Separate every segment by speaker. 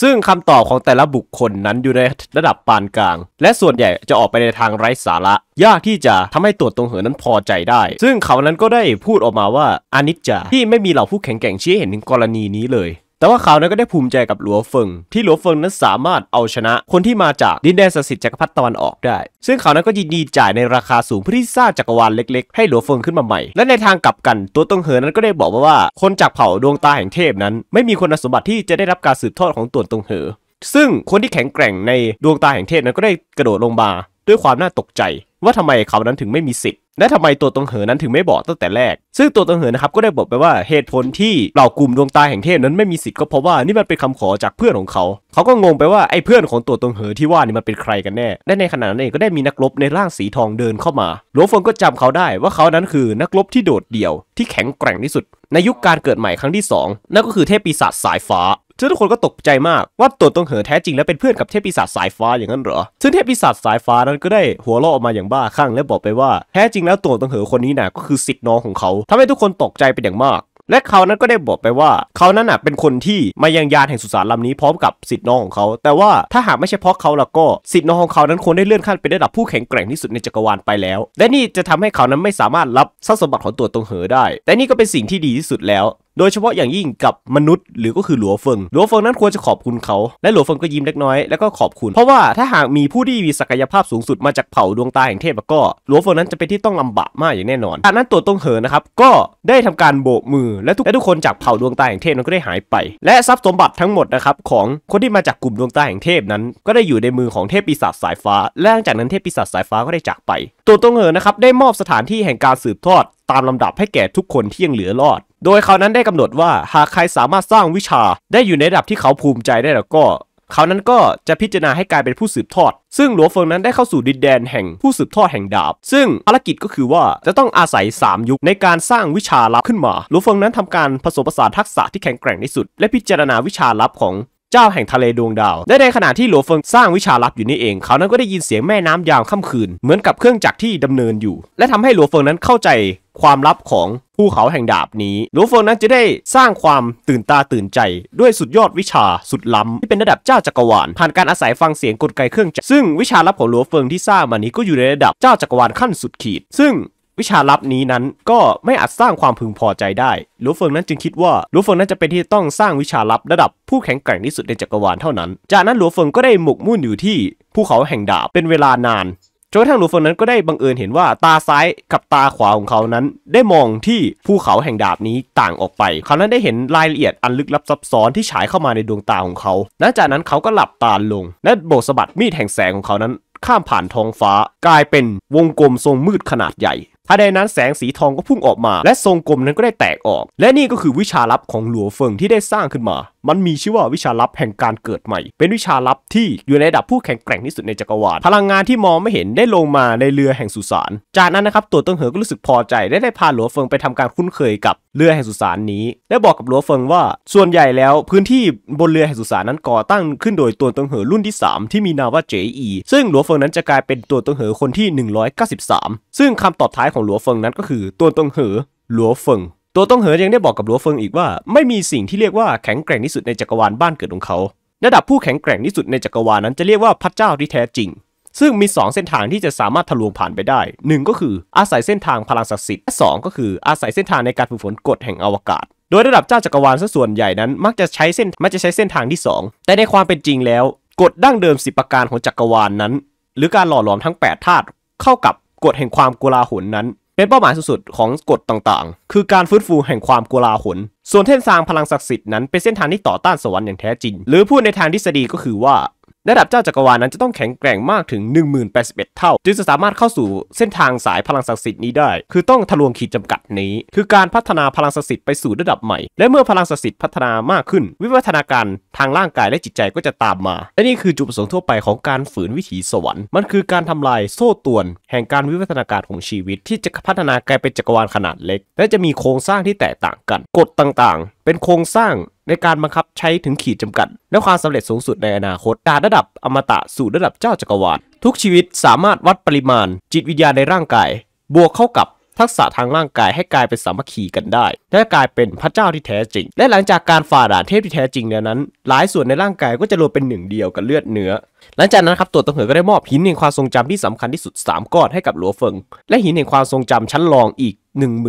Speaker 1: ซึ่งคำตอบของแต่ละบุคคลนั้นอยู่ในระดับปานกลาง และส่วนใหญ่จะออกไปในทางไร้สาระ ยากที่จะทำให้ตัวตรงเหินนั้นพอใจได้ ซึ่งเขานั้นก็ได้พูดออกมาว่าอนิจจา ที่ไม่มีเหล่าผู้แข็งแกร่งชี้เห็นถึงกรณีนี้เลยแต่ว่าเขานั้นก็ได้ภูมิใจกับหลัวเฟิงที่หลัวเฟิงนั้นสามารถเอาชนะคนที่มาจากดินแดนศักดิ์สิทธิ์จักรพรรดิตะวันออกได้ ซึ่งเขานั้นก็ยินดีจ่ายในราคาสูงเพื่อที่สร้างจักรวาลเล็กๆให้หลัวเฟิงขึ้นมาใหม่ และในทางกลับกันตัวตงเหอนั้นก็ได้บอกาว่า คนจากเผ่าดวงตาแห่งเทพนั้น ไม่มีคนสมบัติที่จะได้รับการสืบทอดของตัวตงเหอ ซึ่งคนที่แข็งแกร่งในดวงตาแห่งเทพนั้นก็ได้กระโดดลงมาด้วยความน่าตกใจว่าทำไมเขานั้นถึงไม่มีสิทธิ์และทำไมตัวตงเหอนั้นถึงไม่บอกตั้งแต่แรก ซึ่งตัวตงเหอนะครับก็ได้บอกไปว่าเหตุผลที่เหล่ากลุ่มดวงตาแห่งเทพนั้นไม่มีสิทธิ์ก็เพราะว่านี่มันเป็นคำขอจากเพื่อนของเขา เขาก็งงไปว่าไอ้เพื่อนของตัวตงเหอที่ว่านี่มันเป็นใครกันแน่และในขณะนั้นเองก็ได้มีนักรบในร่างสีทองเดินเข้ามาหลวงฟงก็จำเขาได้ ว่าเขานั้นคือนักรบที่โดดเดี่ยวที่แข็งแกร่งที่สุดในยุคการเกิดใหม่ครั้งที่2นั่นก็คือเทพปีศาจสายฟ้าซึ่งทุกคนก็ตกใจมากว่าตัวตรงเหอแท้จริงแล้วเป็นเพื่อนกับเทพปีศาจสายฟ้าอย่างนั้นเหรอซึ่งเทพปีศาจสายฟ้านั้นก็ได้หัวเราะออกมาอย่างบ้าคลั่งและบอกไปว่า แท้จริงแล้วตัวตรงเหอคนนี้น่ะก็คือสิทธิ์น้องของเขา ทำให้ทุกคนตกใจเป็นอย่างมาก และเขานั้นก็ได้บอกไปว่า เขานั้นน่ะเป็นคนที่มายังยานแห่งสุสานลำนี้พร้อมกับสิทธิ์น้องของเขา แต่ว่าถ้าหากไม่ใช่เพราะเขาละก็สิทธิ์น้องของเขานั้นควรได้เลื่อนขั้นเป็นระดับผู้แข็งแกร่งที่สุดในจักรวาลไปแล้วและนี่จะทำให้เขานั้นไม่สามารถรับทรัพย์สมบัติของตัวตรงเหอได้ แต่นี่ก็เป็นสิ่งที่ดีที่สุดแล้วโดยเฉพาะอย่างยิ่งกับมนุษย์หรือก็คือหลัวเฟิง หลัวเฟิงนั้นควรจะขอบคุณเขา และหลัวเฟิงก็ยิ้มเล็กน้อยแล้วก็ขอบคุณ เพราะว่าถ้าหากมีผู้ที่ มีศักยภาพสูงสุดมาจากเผ่าดวงตาแห่งเทพก็ หลัวเฟิงนั้นจะเป็นที่ต้องลำบากมากอย่างแน่นอนจากนั้นตัวตรงเหินนะครับ ก็ได้ทำการโบกมือและทุกและทุกคนจากเผ่าดวงตาแห่งเทพนั้นก็ได้หายไป และทรัพย์สมบัติทั้งหมดนะครับของคนที่มาจากกลุ่มดวงตาแห่งเทพนั้น ก็ได้อยู่ในมือของเทพปีศาจสายฟ้า และหลังจากนั้นเทพปีศาจสายฟ้าก็ได้จากไป ตัวตรงเหินะครับได้มอบสถานที่แห่งการสืบทอด ตามลาดับให้แก่ทุกคนที่ยังเหลือรอดโดยเขานั้นได้กำหนดว่าหากใครสามารถสร้างวิชาได้อยู่ในระดับที่เขาภูมิใจได้แล้วก็ เขานั้นก็จะพิจารณาให้กลายเป็นผู้สืบทอด ซึ่งหลวงเฟิงนั้นได้เข้าสู่ดินแดนแห่งผู้สืบทอดแห่งดาบ ซึ่งภารกิจก็คือว่าจะต้องอาศัย3ยุคในการสร้างวิชาลับขึ้นมาหลวงเฟิงนั้นทำการผสมผสานทักษะที่แข็งแกร่งที่สุด และพิจารณาวิชาลับของเจ้าแห่งทะเลดวงดาวและในขณะที่หลัวเฟิงสร้างวิชาลับอยู่นี่เอง เขานั้นก็ได้ยินเสียงแม่น้ำยาวค่ำคืน เหมือนกับเครื่องจักรที่ดำเนินอยู่ และทำให้หลัวเฟิงนั้นเข้าใจความลับของภูเขาแห่งดาบนี้หลวงฟงนั้นจะได้สร้างความตื่นตาตื่นใจ ด้วยสุดยอดวิชาสุดล้ำที่เป็นระดับเจ้าจักรวาลผ่านการอาศัยฟังเสียงกลไกเครื่องจักร ซึ่งวิชาลับของหลวงเฟิงที่สร้างมานี้ก็อยู่ในระดับเจ้าจักรวาลขั้นสุดขีด ซึ่งวิชาลับนี้นั้นก็ไม่อาจสร้างความพึงพอใจได้ลูเฟิงนั้นจึงคิดว่าลูเฟิงนั้นจะเป็นที่ต้องสร้างวิชาลับระดับผู้แข็งแกร่งที่สุดในจักรวาลเท่านั้น จากนั้นลูเฟิงก็ได้หมกมุ่นอยู่ที่ภูเขาแห่งดาบเป็นเวลานาน จนกระทั่งลูเฟิงนั้นก็ได้บังเอิญเห็นว่าตาซ้ายกับตาขวาของเขานั้น ได้มองที่ภูเขาแห่งดาบนี้ต่างออกไป เขานั้นได้เห็นรายละเอียดอันลึกลับซับซ้อนที่ฉายเข้ามาในดวงตาของเขาหลังจากนั้นเขาก็หลับตาลง และโบกสะบัดมีดแห่งแสงของเขานั้น ข้ามผ่านท้องฟ้ากลายเป็นวงกลมทรงมืดขนาดใหญ่ภายในนั้นแสงสีทองก็พุ่งออกมา และทรงกลมนั้นก็ได้แตกออก และนี่ก็คือวิชาลับของหลัวเฟิงที่ได้สร้างขึ้นมามันมีชื่อว่าวิชาลับแห่งการเกิดใหม่ เป็นวิชาลับที่อยู่ในระดับผู้แข็งแกร่งที่สุดในจักรวาล พลังงานที่มองไม่เห็นได้ลงมาในเรือแห่งสุสาน จากนั้นนะครับตัวตงเหอก็รู้สึกพอใจได้ได้พาหลัวเฟิงไปทำการคุ้นเคยกับเรือแห่งสุสานนี้ และบอกกับหลัวเฟิงว่า ส่วนใหญ่แล้วพื้นที่บนเรือแห่งสุสานนั้นก่อตั้งขึ้นโดยตัวตงเหอรุ่นที่ 3 ที่มีนามว่าเจอีซึ่งหลัวเฟิงนั้นจะกลายเป็นตัวตงเหอคนที่ 193 ซึ่งคำตอบท้ายของหลัวเฟิงนั้นก็คือตัวต้งเหอหลัวเฟิงตัวต้องเหินยังได้บอกกับหลัวเฟิง อีกว่าไม่มีสิ่งที่เรียกว่าแข็งแกร่งที่สุดในจักรวาลบ้านเกิดของเขา ระดับผู้แข็งแกร่งที่สุดในจักรวาลนั้นจะเรียกว่าพระเจ้าที่แท้จริง ซึ่งมี 2 เส้นทางที่จะสามารถทะลวงผ่านไปได้ 1 ก็คืออาศัยเส้นทางพลังศักดิ์สิทธิ์และ2ก็คือ อาศัยเส้นทางในการฝึกฝนกฎแห่งอวกาศ โดยระดับเจ้าจักรวาลส่วนใหญ่นั้น มักจะใช้เส้นมักจะใช้เส้นทางที่ 2 แต่ในความเป็นจริงแล้วกฎดั้งเดิม 10 ประการของจักรวาลนั้น หรือการหล่อหลอมทั้ง8ธาตุเข้ากับกฎแห่งความกุลาหนนั้นเป็นเป้าหมายสุดๆของกฎต่างๆ คือการฟื้นฟูแห่งความกลาหล ส่วนเส้นทางพลังศักดิ์สิทธิ์นั้นเป็นเส้นทางที่ต่อต้านสวรรค์อย่างแท้จริง หรือพูดในทางทฤษฎีก็คือว่าระดับเจ้าจักรวาลนั้นจะต้องแข็งแกร่งมากถึง1081 เท่า จึงจะสามารถเข้าสู่เส้นทางสายพลังศักดิ์สิทธิ์นี้ได้ คือต้องทะลวงขีดจำกัดนี้ คือการพัฒนาพลังศักดิ์สิทธิ์ไปสู่ระดับใหม่และเมื่อพลังศักดิ์สิทธิ์พัฒนามากขึ้น วิวัฒนาการทางร่างกายและจิตใจก็จะตามมา และนี่คือจุดประสงค์ทั่วไปของการฝืนวิถีสวรรค์ มันคือการทำลายโซ่ตวนแห่งการวิวัฒนาการของชีวิต ที่จะพัฒนากลายเป็นจักรวาลขนาดเล็กและจะมีโครงสร้างที่แตกต่างกันกฎต่างๆ เป็นโครงสร้างในการบังคับใช้ถึงขีดจำกัดและความสำเร็จสูงสุดในอนาคตจากระดับอมตะ สู่ระดับเจ้าจักรวาลทุกชีวิตสามารถวัดปริมาณ จิตวิญญาณในร่างกาย บวกเข้ากับทักษะทางร่างกายให้กลายเป็นสามัคคีกันได้และกลายเป็นพระเจ้าที่แท้จริง และหลังจากการฝ่าด่านเทพที่แท้จริงนั้น หลายส่วนในร่างกายก็จะรวมเป็นหนึ่งเดียวกับเลือดเนื้อหลังจากนั้นครับตัวตงเหินก็ได้มอบหินแห่งความทรงจำที่สำคัญที่สุด 3ก้อนให้กับหลัวเฟิงและหินแห่งความทรงจำชั้นรองอีก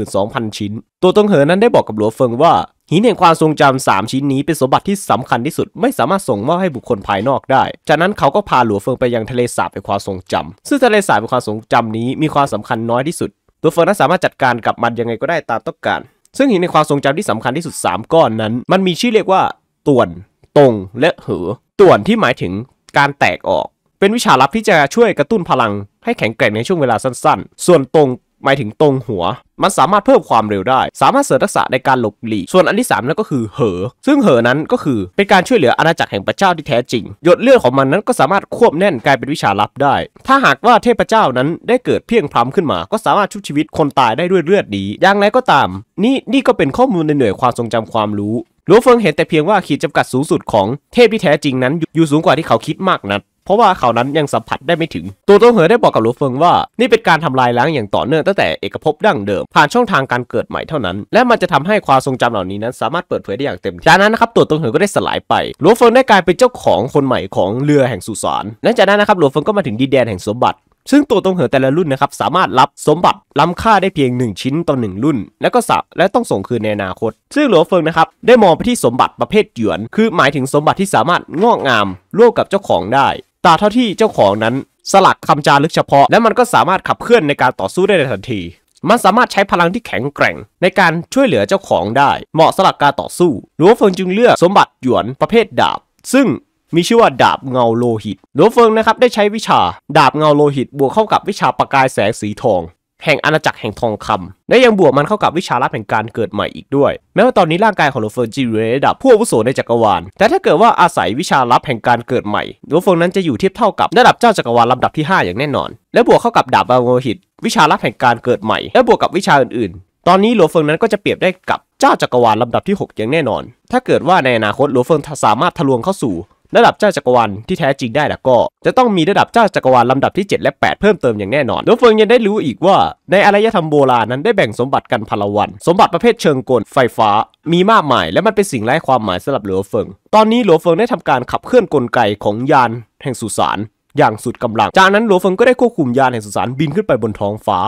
Speaker 1: 12,000 ชิ้น ตัวตงเหินนั้นได้บอกกับหลัวเฟิงว่าหินแห่งความทรงจำ3ชิ้นนี้เป็นสมบัติที่สำคัญที่สุด ไม่สามารถส่งมอบให้บุคคลภายนอกได้ จากนั้นเขาก็พาหลัวเฟิงไปยังทะเลสาบแห่งความทรงจำซึ่งทะเลสาบแห่งความทรงจำนี้มีความสำคัญน้อยที่สุดหลัวเฟิงนั้นสามารถจัดการกับมันยังไงก็ได้ตามต้องการ ซึ่งหินในความทรงจำที่สำคัญที่สุด 3ก้อนนั้น มันมีชื่อเรียกว่าต่วนตรงและเหอต่วนที่หมายถึงการแตกออก เป็นวิชาลับที่จะช่วยกระตุ้นพลัง ให้แข็งแกร่งในช่วงเวลาสั้นๆ ส่วนตรงหมายถึงตรงหัว มันสามารถเพิ่มความเร็วได้ สามารถเสริมทักษะในการหลบหลีก ส่วนอันที่3นั่นก็คือเหอ ซึ่งเหอนั้นก็คือเป็นการช่วยเหลืออาณาจักรแห่งพระเจ้าที่แท้จริง หยดเลือดของมันนั้นก็สามารถควบแน่นกลายเป็นวิชาลับได้ ถ้าหากว่าเทพเจ้านั้นได้เกิดเพียงพรำขึ้นมา ก็สามารถชุบชีวิตคนตายได้ด้วยเลือดนี้อย่างไรก็ตาม นี่นี่ก็เป็นข้อมูลในหน่วยความทรงจำความรู้หลวงเฟิงเห็นแต่เพียงว่าขีดจำกัดสูงสุดของเทพที่แท้จริงนั้นอยู่สูงกว่าที่เขาคิดมากนักเพราะว่าเขานั้นยังสัมผัสได้ไม่ถึง ตัวต้งเหอได้บอกกับหลูเฟิงว่า นี่เป็นการทำลายล้างอย่างต่อเนื่องตั้งแต่เอกภพดั้งเดิมผ่านช่องทางการเกิดใหม่เท่านั้น และมันจะทำให้ความทรงจำเหล่านี้นั้นสามารถเปิดเผยได้อย่างเต็มที่ จากนั้นนะครับตัวต้งเหอก็ได้สลายไป หลูเฟิงได้กลายเป็นเจ้าของคนใหม่ของเรือแห่งสุสานและจากนั้นนะครับหลูเฟิงก็มาถึงดินแดนแห่งสมบัติ ซึ่งตัวตรงเหินแต่ละรุ่นนะครับสามารถรับสมบัติล้ำค่าได้เพียง 1 ชิ้นต่อ1รุ่น แล้วก็สับและต้องส่งคืนในอนาคต ซึ่งหลวงเฟิงนะครับได้มองไปที่สมบัติประเภทหยวนคือหมายถึงสมบัติที่สามารถงอกงามร่วมกับเจ้าของได้ตราเท่าที่เจ้าของนั้นสลักคำจารึกเฉพาะ และมันก็สามารถขับเคลื่อนในการต่อสู้ได้ในทันที มันสามารถใช้พลังที่แข็งแกร่ง ในการช่วยเหลือเจ้าของได้ เหมาะสลักการต่อสู้หลวงเฟิงจึงเลือกสมบัติหยวนประเภทดาบ ซึ่งมีชื่อว่าดาบเงาโลหิตหลวงเฟิงนะครับได้ใช้วิชาดาบเงาโลหิตบวกเข้ากับวิชาประกายแสงสีทองแห่งอาณาจักรแห่งทองคำและยังบวกมันเข้ากับวิชาลับแห่งการเกิดใหม่อีกด้วย แม้ว่าตอนนี้ร่างกายของโลเฟิจะอยู่ในระดับผู้อาวุโสในจักรวาล แต่ถ้าเกิดว่าอาศัยวิชาลับแห่งการเกิดใหม่โลเฟิ์นั้นจะอยู่เทียบเท่ากับระดับเจ้าจักรวาลลำดับที่ 5 อย่างแน่นอน และบวกเข้ากับดาบอาโมหิต วิชาลับแห่งการเกิดใหม่ และบวกกับวิชาอื่นๆ ตอนนี้โลเฟิ์นั้นก็จะเปรียบได้กับเจ้าจักรวาลลำดับที่ 6 อย่างแน่นอน ถ้าเกิดว่าในอนาคตโลเฟิ์สามารถทะลวงเข้าสู่ระดับเจ้าจักรวาลที่แท้จริงได้แล้วก็ จะต้องมีระดับเจ้าจักรวาลลำดับที่ 7 และ 8 เพิ่มเติมอย่างแน่นอนโดเฟิงยังได้รู้อีกว่าในอารยธรรมโบราณนั้นได้แบ่งสมบัติกันพลวัน สมบัติประเภทเชิงกลไฟฟ้า มีมากมาย และมันเป็นสิ่งไร้ความหมายสำหรับหลวงเฟิง ตอนนี้หลวงเฟิงได้ทำการขับเคลื่อนกลไกของยาน แห่งสุสานอย่างสุดกำลัง จากนั้นหลวงเฟิงก็ได้ควบคุมยานแห่งสุสานบินขึ้นไปบนท้องฟ้า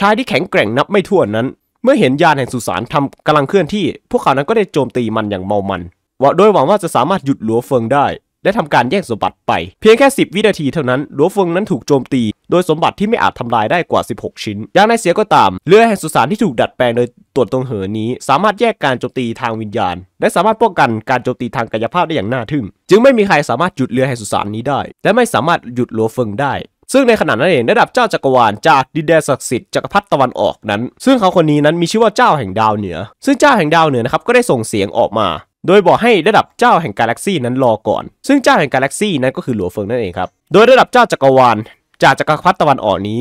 Speaker 1: ชายที่แข็งแกร่งนับไม่ถ้วนนั้น เมื่อเห็นยานแห่งสุสานทำกำลังเคลื่อนที่พวกเขานั้นก็ได้โจมตีมันอย่างเมามันว่าโดยหวังว่าจะสามารถหยุดหลัวเฟิงได้และทำการแย่งสมบัติไป เพียงแค่ 10 วินาทีเท่านั้น หลวเฟิงนั้นถูกโจมตี โดยสมบัติที่ไม่อาจทำลายได้กว่า 16 ชิ้น อย่างในเสียก็ตามเรือแห่งสุสานที่ถูกดัดแปลงโดยตรวจตรงเหินนี้ สามารถแยกการโจมตีทางวิญญาณ และสามารถป้องกันการโจมตีทางกายภาพได้อย่างน่าทึ่ง จึงไม่มีใครสามารถหยุดเรือแห่งสุสานนี้ได้ และไม่สามารถหยุดหลวเฟิงได้ ซึ่งในขณะนั้นเองระดับเจ้าจักรวาล จากดินแดนศักดิ์สิทธิ์จักรพรรดิตะวันออกนั้น ซึ่งเขาคนนี้นั้นมีชื่อว่าเจ้าแห่งดาวเหนือซึ่งเจ้าแห่งดาวเหนือนะครับก็ได้ส่งเสียงออกมาโดยบอกให้ระดับเจ้าแห่งกาแล็กซี่นั้นรอก่อน ซึ่งเจ้าแห่งกาแล็กซี่นั้นก็คือหลัวเฟิงนั่นเองครับ โดยระดับเจ้าจักรวาลจากจักรพรรดิตะวันออกนี้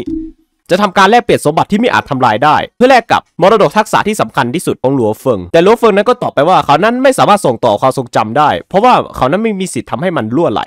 Speaker 1: จะทำการแลกเปลี่ยนสมบัติที่ไม่อาจทำลายได้ เพื่อแลกกับมรดกทักษะที่สำคัญที่สุดของหลัวเฟิง แต่หลัวเฟิงนั้นก็ตอบไปว่าเขานั้นไม่สามารถส่งต่อความทรงจำได้ เพราะว่าเขานั้นไม่มีสิทธิ์ทำให้มันล่วไหล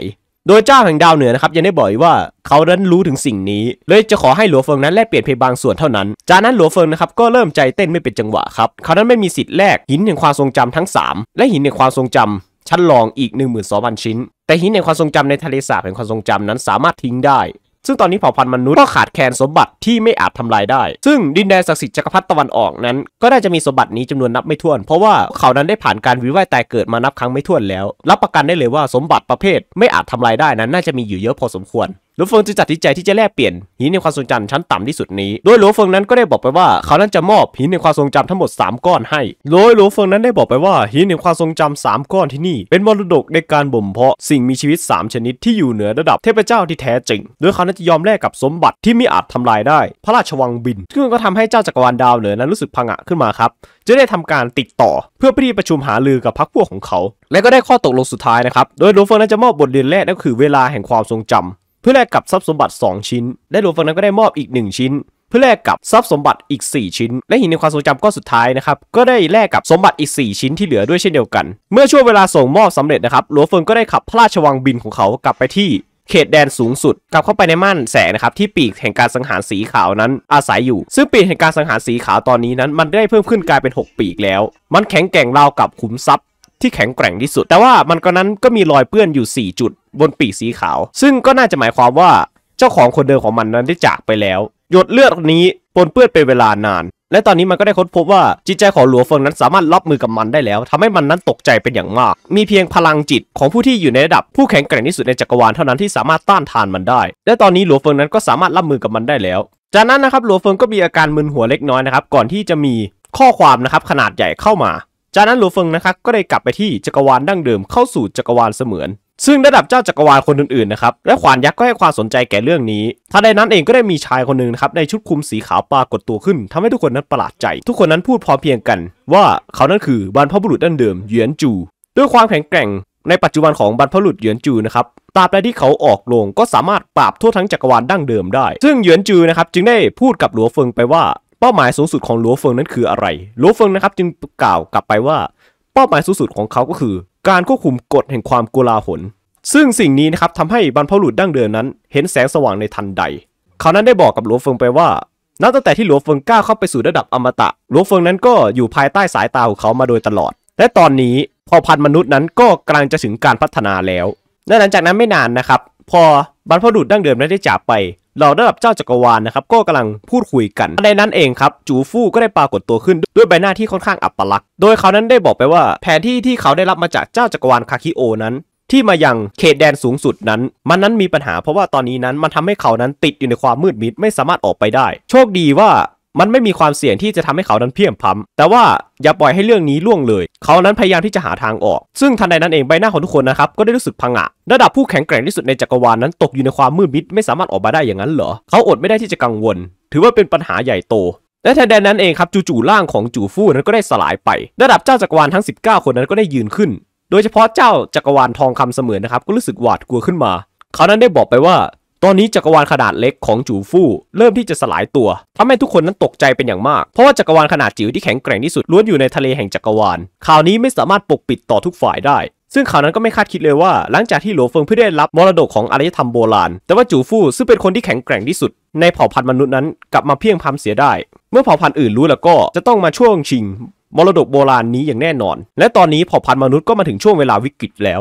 Speaker 1: โดยเจ้าแห่งดาวเหนือนะครับยังได้บอกว่า เขานั้นรู้ถึงสิ่งนี้ เลยจะขอให้หลัวเฟิงนั้นแลกเปลี่ยนเพียงบางส่วนเท่านั้น จากนั้นหลัวเฟิงนะครับก็เริ่มใจเต้นไม่เป็นจังหวะครับ เขานั้นไม่มีสิทธิ์แลกหินแห่งความทรงจำทั้ง 3 และหินแห่งความทรงจำชั้นรองอีก 12,000ชิ้น แต่หินแห่งความทรงจำในทะเลสาบแห่งความทรงจำนั้นสามารถทิ้งได้ซึ่งตอนนี้เผ่าพันธุ์มนุษย์ก็ขาดแคลนสมบัติที่ไม่อาจทำลายได้ ซึ่งดินแดนศักดิ์สิทธิ์จักรพรรดิตะวันออกนั้น ก็ได้จะมีสมบัตินี้จำนวนนับไม่ถ้วน เพราะว่าเขานั้นได้ผ่านการวิวัฒน์แต่เกิดมานับครั้งไม่ถ้วนแล้ว รับประกันได้เลยว่าสมบัติประเภท ไม่อาจทำลายได้นั้นน่าจะมีอยู่เยอะพอสมควรหลวงเฟิงจึงตัดสินใจที่จะแลกเปลี่ยนหินในความทรงจำชั้นต่ำที่สุดนี้ โดยหลวงเฟิงนั้นก็ได้บอกไปว่าเขานั้นจะมอบหินในความทรงจำทั้งหมด3ก้อนให้โดยหลวงเฟิงนั้นได้บอกไปว่าหินในความทรงจำ3ก้อนที่นี่เป็นมรดกในการบ่มเพาะสิ่งมีชีวิต 3 ชนิดที่อยู่เหนือระดับเทพเจ้าที่แท้จริงโดยเขานั้นจะยอมแลกกับสมบัติที่ไม่อาจทำลายได้ พระราชวังบิน ซึ่งก็ทำให้เจ้าจักรวาลดาวเหนือนั้นรู้สึกพังะขึ้นมาครับจะได้ทำการติดต่อเพื่อพีประชุมหาลือกับพรรคพวกของเขา และก็ได้ข้อตกลงสุดท้ายนะครับโดยโดเฟอนั้นจะมอบบทเรียนแรกนั่นคือเวลาแห่งความทรงจำพื่อแลกกับทรัพย์สมบัติ 2 ชิ้น และหลวงฝั่งนั้นก็ได้มอบอีก 1 ชิ้น เพื่อแลกกับทรัพย์สมบัติอีก 4 ชิ้น และหินในความทรงจำก็สุดท้ายนะครับ ก็ได้แลกกับสมบัติอีก 4 ชิ้นที่เหลือด้วยเช่นเดียวกัน เมื่อช่วงเวลาส่งมอบสำเร็จนะครับ หลวงเฟิงก็ได้ขับพระราชวังบินของเขา กลับไปที่ เขตแดนสูงสุด กลับเข้าไปในม่านแสงนะครับที่ปีกแห่งการสังหารสีขาวนั้นอาศัยอยู่ซึ่งปีกแห่งการสังหารสีขาวตอนนี้นั้น มันได้เพิ่มขึ้นกลายเป็น 6 ปีกแล้ว มันแข็งแกร่งราวกับขุมทรัพย์ที่แข็งแกร่งที่สุด แต่ว่ามันก็นั้นก็มีรอยเปื้อนอยู่ 4 จุด บนปีกสีขาว ซึ่งก็น่าจะหมายความว่าเจ้าของคนเดิมของมันนั้นได้จากไปแล้ว หยดเลือดนี้ปนเปื้อนเป็นเวลานาน และตอนนี้มันก็ได้ค้นพบว่าจิตใจของหลัวเฟิงนั้นสามารถรับมือกับมันได้แล้ว ทำให้มันนั้นตกใจเป็นอย่างมาก มีเพียงพลังจิตของผู้ที่อยู่ในระดับ ผู้แข็งแกร่งที่สุดในจักรวาลเท่านั้นที่สามารถต้านทานมันได้ และตอนนี้หลัวเฟิงนั้นก็สามารถรับมือกับมันได้แล้ว จากนั้นนะครับหลัวเฟิงก็มีอาการมึนหัวเล็กน้อยนะครับ ก่อนที่จะมีข้อความนะครับขนาดใหญ่เข้ามาจากนั้นหลวเฟิงนะครับก็ได้กลับไปที่จักรวาลดั้งเดิมเข้าสู่จักรวาลเสมือน ซึ่งระดับเจ้าจักรวาลคนอื่นๆนะครับและขวานยักษ์ก็ให้ความสนใจแก่เรื่องนี้ทันใดนั้นเองก็ได้มีชายคนหนึ่งครับในชุดคลุมสีขาวปรากฏตัวขึ้นทำให้ทุกคนนั้นประหลาดใจ ทุกคนนั้นพูดพอเพียงกันว่าเขานั้นคือบรรพบุรุษดั้งเดิมเหยียนจู ด้วยความแข็งแกร่ง ในปัจจุบันของบรรพบุรุษเหยียนจูนะครับตราบใดที่เขาออกลงก็สามารถปราบทั่วทั้งจักรวาลดั้งเดิมได้ ซึ่งเหยียนจูนะครับจึงได้พูดกับหลัวเฟิงไปว่าเป้าหมายสูงสุดของหลัวเฟิงนั้นคืออะไร หลัวเฟิงนะครับจึงกล่าวกลับไปว่า เป้าหมายสูงสุดของเขาก็คือ การควบคุมกฎแห่งความกกลาหล ซึ่งสิ่งนี้นะครับทำให้บรรพบุรุษดั้งเดิมนั้น เห็นแสงสว่างในทันใด เขานั้นได้บอกกับหลัวเฟิงไปว่า นับตั้งแต่ที่หลัวเฟิงก้าวเข้าไปสู่ระดับอมตะ หลัวเฟิงนั้นก็อยู่ภายใต้สายตาของเขามาโดยตลอด และตอนนี้พอพันมนุษย์นั้นก็กำลังจะถึงการพัฒนาแล้วและหลังจากนั้นไม่นานนะครับพอบรรพบุรุษดั้งเดิมนั้นได้จากไปเหล่าระดับเจ้าจักรวาลนะครับก็กำลังพูดคุยกันในนั้นเองครับจูฟู่ก็ได้ปรากฏตัวขึ้น ด้วยใบหน้าที่ค่อนข้างอัปลักษณ์โดยเขานั้นได้บอกไปว่าแผนที่ที่เขาได้รับมาจากเจ้าจักรวาลคาคิโอนั้น ที่มายังเขตแดนสูงสุดนั้น มันนั้นมีปัญหา เพราะว่าตอนนี้นั้นมันทำให้เขานั้นติดอยู่ในความมืดมิดไม่สามารถออกไปได้ โชคดีว่ามันไม่มีความเสี่ยงที่จะทำให้เขานั้นเพี้ยมพ้มแต่ว่าอย่าปล่อยให้เรื่องนี้ล่วงเลย เขานั้นพยายามที่จะหาทางออก ซึ่งทันใดนั้นเองใบหน้าของทุกคนนะครับก็ได้รู้สึกพังอะระดับผู้แข็งแกร่งที่สุดในจักรวาลนนั้นตกอยู่ในความมืดมิดไม่สามารถออกมาได้อย่างนั้นเหรอ เขาอดไม่ได้ที่จะกังวล ถือว่าเป็นปัญหาใหญ่โต และทันใดนั้นเองครับจู่ๆร่างของจู่ฟู่นั้นก็ได้สลายไป ระดับเจ้าจักรวาลทั้ง 19 คนนั้นก็ได้ยืนขึ้น โดยเฉพาะเจ้าจักรวาลทองคำเสมือนนะครับก็รู้สึกหวาดกลัวขึ้นมา เขานั้นได้บอกไปว่าตอนนี้จักรวาลขนาดเล็กของจูฟู่เริ่มที่จะสลายตัวทำให้ทุกคนนั้นตกใจเป็นอย่างมากเพราะว่าจักรวาลขนาดจิ๋วที่แข็งแกร่งที่สุดล้วนอยู่ในทะเลแห่งจักรวาลข่าวนี้ไม่สามารถปกปิดต่อทุกฝ่ายได้ ซึ่งข่าวนั้นก็ไม่คาดคิดเลยว่า หลังจากที่หลวเฟิงเพื่อได้รับมรดกของอารยธรรมโบราณ แต่ว่าจูฟู่ซึ่งเป็นคนที่แข็งแกร่งที่สุด ในเผ่าพันธุ์มนุษย์นั้นกลับมาเพียงพำเสียได้ เมื่อเผ่าพันธุ์อื่นรู้แล้วก็จะต้องมาช่วงชิงมรดกโบราณนี้อย่างแน่นอน และตอนนี้เผ่าพันธุ์มนุษย์ก็มาถึงช่วงเวลาวิกฤตแล้ว